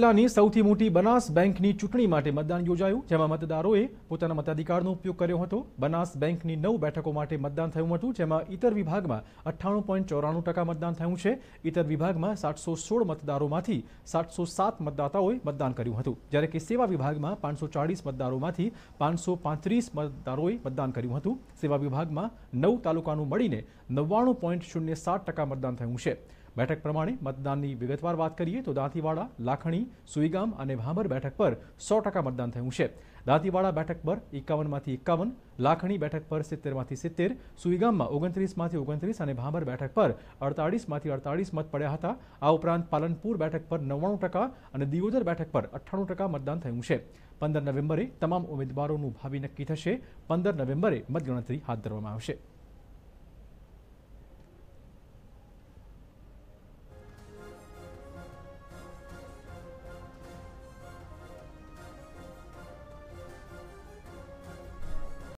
જિલ્લાની સૌથી મોટી બનાસ બેંકની ચૂંટણી માટે મતદાન યોજાયું જેમાં મતદારોએ પોતાના મતાધિકારનો ઉપયોગ કર્યો હતો બનાસ બેંકની નવ બેઠકો માટે મતદાન થયું હતું જેમાં ઇતર વિભાગમાં અઠ્ઠાણું પોઈન્ટ ચોરાણું ટકા મતદાન થયું છે ઇતર વિભાગમાં સાતસો સોળ મતદારોમાંથી સાતસો સાત મતદાતાઓએ મતદાન કર્યું હતું જ્યારે કે સેવા વિભાગમાં પાંચસો ચાળીસ મતદારોમાંથી પાંચસો પાંત્રીસ મતદારોએ મતદાન કર્યું હતું સેવા વિભાગમાં નવ તાલુકાનું મળીને નવ્વાણું પોઈન્ટ શૂન્ય સાત ટકા મતદાન થયું છે બેઠક પ્રમાણે મતદાનની વિગતવાર વાત કરીએ તો દાંતીવાડા લાખણી સુઈગામ અને ભાંભર બેઠક પર સો ટકા મતદાન થયું છે દાંતીવાડા બેઠક પર એકાવનમાંથી એકાવન લાખણી બેઠક પર સિત્તેરમાંથી સિત્તેર સુઈગામમાં ઓગણત્રીસમાંથી ઓગણત્રીસ અને ભાંભર બેઠક પર અડતાળીસમાંથી અડતાળીસ મત પડ્યા હતા આ ઉપરાંત પાલનપુર બેઠક પર નવ્વાણું ટકા અને દિયોદર બેઠક પર અઠ્ઠાણું ટકા મતદાન થયું છે પંદર નવેમ્બરે તમામ ઉમેદવારોનું ભાવિ નક્કી થશે પંદર નવેમ્બરે મતગણતરી હાથ ધરવામાં આવશે